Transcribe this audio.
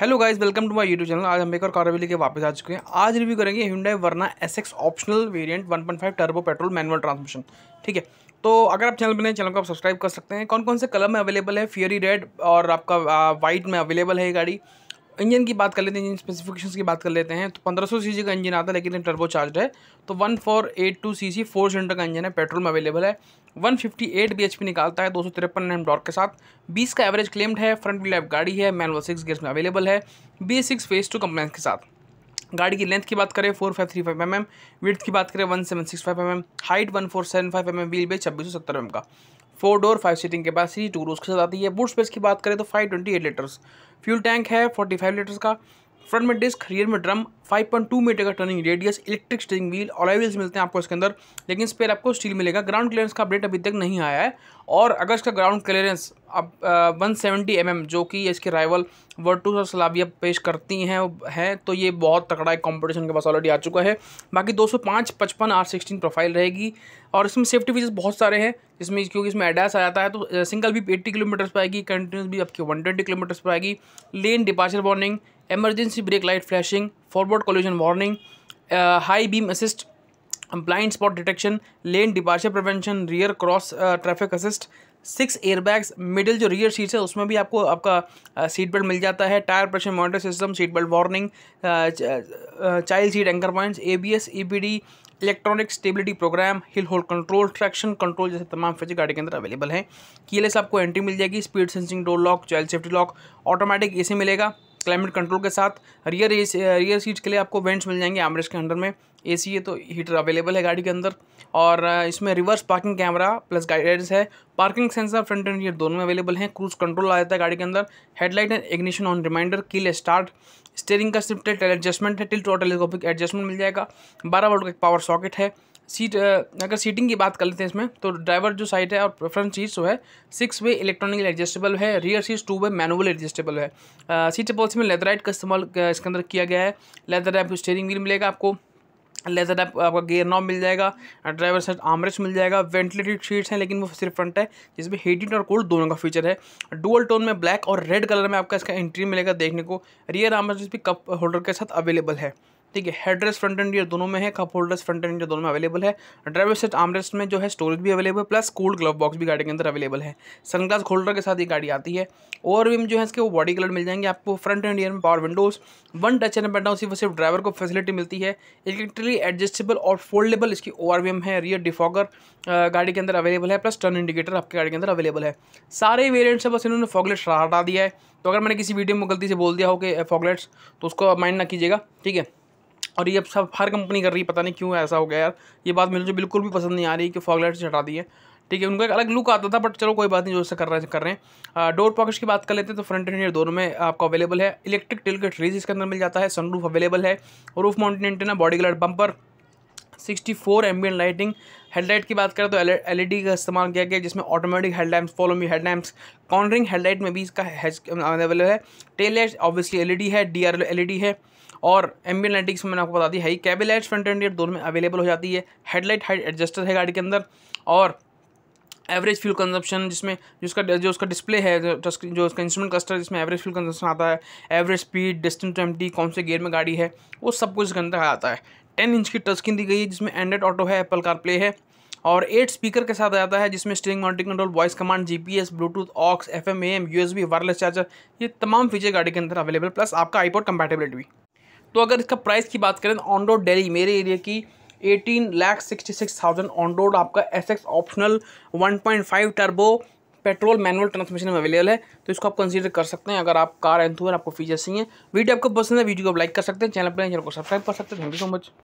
hello guys welcome to my YouTube channel आज हम एक और कार के वापस आ चुके हैं आज रिव्यू करेंगे Hyundai Verna S X optional variant 1.5 turbo petrol manual transmission ठीक है तो अगर आप चैनल पर चैनल को आप सब्सक्राइब कर सकते हैं कौन कौन से कलर में अवेलेबल है फियरी रेड और आपका वाइट में अवेलेबल है ये गाड़ी इंजन की बात कर लेते हैं इंजन स्पेसिफिकेशंस की बात कर लेते हैं तो 1500 सीसी का इंजन आता है लेकिन टर्बो चार्ज है तो 1482 सीसी फोर सिलेंडर का इंजन है पेट्रोल में अवेलेबल है 158 बीएचपी निकालता है दो सौ तिरपन एम के साथ 20 का एवरेज क्लेम्ड है फ्रंट व्हील गाड़ी है मैनुअल सिक्स गियर्स में अवेलेबल है B six phase two compliance के साथ गाड़ी की लेंथ की बात करें four five three five M M की बात करें one seven six five M M height one four seven five M M wheelbase छब्बीस सौ सत्तर एम का four door five seating capacity two rows के साथ आती है बूट स्पेस की बात करें तो five twenty eight litres fuel tank है फोर्टी फाइव लीटर्स का फ्रंट में डिस्क रियर में drum five point two metre का turning radius electric steering wheel alloy wheels मिलते हैं आपको इसके अंदर लेकिन इस पर आपको स्टील मिलेगा ग्राउंड क्लियरेंस का अपडेट अभी तक नहीं आया है और अगर इसका ग्राउंड क्लियरेंस अब वन सेवेंटी एम जो कि इसके राइवल वर्टूस और सलाबिया पेश करती हैं है तो ये बहुत तकड़ा एक कॉम्पिटिशन के पास ऑलरेडी आ चुका है बाकी दो सौ पाँच पचपन आर सिक्सटीन प्रोफाइल रहेगी और इसमें सेफ्टी फीचर्स बहुत सारे हैं इसमें क्योंकि इसमें एडास आ जाता है तो सिंगल भी एट्टी किलोमीटर्स पर आएगी कंटिन्यूस भी आपकी वन ट्वेंटी किलोमीटर्स पर आएगी lane departure warning emergency brake light flashing forward collision warning high beam assist blind spot detection lane departure prevention rear cross traffic assist six airbags middle जो rear seats है उसमें भी आपको आपका seat uh, belt मिल जाता है tyre pressure monitor system seat belt warning child seat anchor points ABS EPD electronic stability programme hill hold control traction control जैसे तमाम फीचर गाड़ी के अंदर अवेलेबल है कीलेस आपको एंट्री मिल जाएगी speed sensing door lock child safety lock automatic AC मिलेगा क्लाइमेट कंट्रोल के साथ रियर ए रियर सीट के लिए आपको वेंट्स मिल जाएंगे एमरेज के अंडर में ए सी है तो हीटर अवेलेबल है गाड़ी के अंदर और इसमें reverse parking camera plus guidance है parking sensor front and rear दोनों में अवेलेबल है क्रूज कंट्रोल आ जाता है गाड़ी के अंदर headlight and ignition on reminder kill start steering का सिर्फ टेल एडजस्टमेंट है टिल टोटल एडजस्टमेंट मिल जाएगा बारह वोल्ट का एक पावर सॉकेट है सीट अगर सीटिंग की बात कर लेते हैं इसमें तो ड्राइवर जो साइड है और प्रेफरेंस सीट जो है सिक्स वे इलेक्ट्रॉनिक एडजस्टेबल है rear seat two way manual adjustable है सीट पॉलिसी में लेदराइट का इस्तेमाल इसके अंदर किया गया है लेदर ऐप स्टेयरिंग व्हील मिलेगा आपको लेदर ऐप आपका गेयर नॉब मिल जाएगा ड्राइवर साइड आमरेस मिल जाएगा वेंटिलेटेड सीट्स हैं लेकिन वो सिर्फ फ्रंट है जिसमें हीटेड और कोल्ड दोनों का फीचर है डुअल टोन में ब्लैक और रेड कलर में आपका इसका एंट्री मिलेगा देखने को रियर आमरेस भी कप होल्डर के साथ अवेलेबल है ठीक है हेडरेस्ट फ्रंट एंड दोनों में है कप होल्डर्स फ्रंट एंड दोनों में अवेलेबल है ड्राइवर सेट आमरेस्ट में जो है स्टोरेज भी अवेलेबल है प्लस कोल्ड ग्लव बॉक्स भी गाड़ी के अंदर अवेलेबल है सनग्लास होल्डर के साथ ये गाड़ी आती है और भी जो है इसके वो बॉडी कलर मिल जाएंगे आपको फ्रंट एंड ईयर में power windows one touch and पैंडा उसी सिर्फ ड्राइवर को फैसिलिटी मिलती है इलेक्ट्रिकली एडजस्टेबल और फोल्डेबल इसकी ओ है रियर डिफॉगर गाड़ी के अंदर अवेलेबल है प्लस टर्न इंडिकेटर आपकी गाड़ी के अंदर अवेलेबल है सारे वेरियंट्स है बस इन्होंने फॉगलेट हटा दिया है तो अगर मैंने किसी वीडियो में गलती से बोल दिया हो कि फॉगलेट्स तो उसको माइंड ना कीजिएगा ठीक है और ये अब सब हर कंपनी कर रही है पता नहीं क्यों ऐसा हो गया यार ये बात मुझे बिल्कुल भी पसंद नहीं आ रही कि फॉग लाइट से हटा दिए ठीक है उनका एक अलग लुक आता था बट चलो कोई बात नहीं जो इससे कर रहे हैं कर रहे हैं डोर पॉकेट्स की बात कर लेते हैं तो फ्रंट एंड दोनों में आपको अवेलेबल है इलेक्ट्रिक टेल के ट्रीज इसके अंदर मिल जाता है सनरूफ अवेलेबल है roof mounted antenna body colour bumper 64 four ambient lighting headlight की बात करें तो एल ई e e का इस्तेमाल किया गया जिसमें automatic headlamps follow me headlamps cornering headlight में भी इसका अवेलेबल है टेल लाइट ऑब्वियसली एल है डी आर e है और एम्बियन लाइटिंग्स मैंने आपको बता दी है ही cabin lights front and rear दोनों में अवेलेबल हो जाती है हेडलाइट हाइट एडजस्टर है गाड़ी के अंदर और एवरेज फ्यूल कंजप्शन जिसमें जिसका जो उसका डिस्प्ले है जो, जो उसका इंस्ट्रूमेंट क्लस्टर जिसमें एवरेज फ्यूल कंजप्शन आता है average speed distance to empty कौन से गियर में गाड़ी है वो सब कुछ इसके अंदर आता है टेन इंच की टच स्क्रीन दी गई है जिसमें एंड्रेड ऑटो है एप्पल कार प्ले है और एट स्पीकर के साथ आता है जिसमें steering mounting control voice command GPS Bluetooth aux F M USB wireless charger ये तमाम फीचर गाड़ी के अंदर अवेलेबल प्लस आपका आईपोर्ट कंपैटिबिलिटी भी तो अगर इसका प्राइस की बात करें तो ऑन रोड डेली मेरे एरिया की eighteen lakh sixty six thousand on road आपका S X optional one point five turbo petrol manual transmission में अवेलेबल है तो इसको आप कंसीडर कर सकते हैं अगर आप कार एंथूर आपको फीचर्स चाहिए वीडियो आपको पसंद है वीडियो को लाइक कर सकते हैं चैनल पर चैनल को सब्सक्राइब कर सकते हैं थैंक यू सो मच